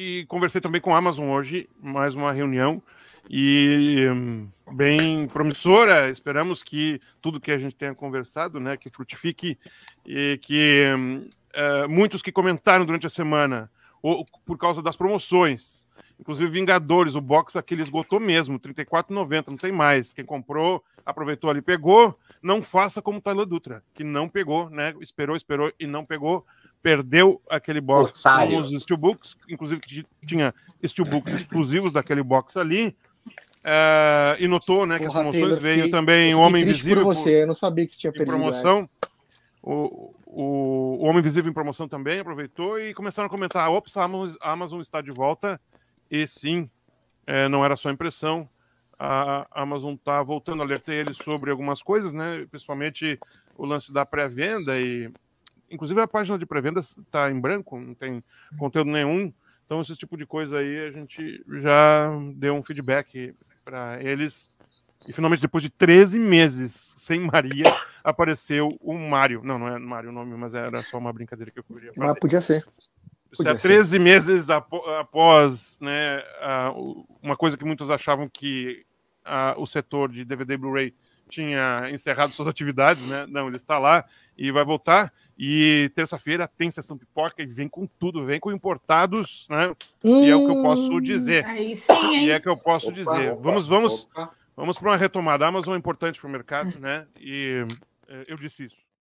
e conversei também com a Amazon hoje, mais uma reunião e hum, bem promissora. Esperamos que tudo que a gente tenha conversado, né, que frutifique e que uh, muitos que comentaram durante a semana ou, por causa das promoções, inclusive Vingadores, o box aquele esgotou mesmo, 34,90, não tem mais. Quem comprou aproveitou ali, pegou. Não faça como o Taylor Dutra, que não pegou, né? Esperou, esperou e não pegou. Perdeu aquele box Otário. com os steelbooks, inclusive tinha steelbooks exclusivos daquele box ali. É, e notou, né, que Porra, as promoções Taylor, veio fiquei, também o Homem Invisível. Por você, por, eu não sabia que você tinha perdido. Promoção. O, o, o, Homem Invisível em promoção também aproveitou e começaram a comentar: ops, a Amazon, a Amazon está de volta. E sim, é, não era só impressão a Amazon está voltando alertei eles sobre algumas coisas, né? Principalmente o lance da pré-venda e, inclusive, a página de pré-venda está em branco, não tem conteúdo nenhum. Então, esse tipo de coisa aí a gente já deu um feedback para eles. E finalmente, depois de 13 meses sem Maria, apareceu o Mário. Não, não é Mário o nome, mas era só uma brincadeira que eu queria fazer. Mas podia ser. É podia 13 ser. meses após né, uma coisa que muitos achavam que a, o setor de DVD Blu-ray tinha encerrado suas atividades, né? Não, ele está lá e vai voltar. E terça-feira tem sessão pipoca e vem com tudo, vem com importados, né? Hum, e é o que eu posso hum. dizer. Aí sim, hein? E é o que eu posso opa, dizer. Opa, vamos, vamos, opa. vamos para uma retomada. A Amazon é importante para o mercado, né? E eh, eu disse isso.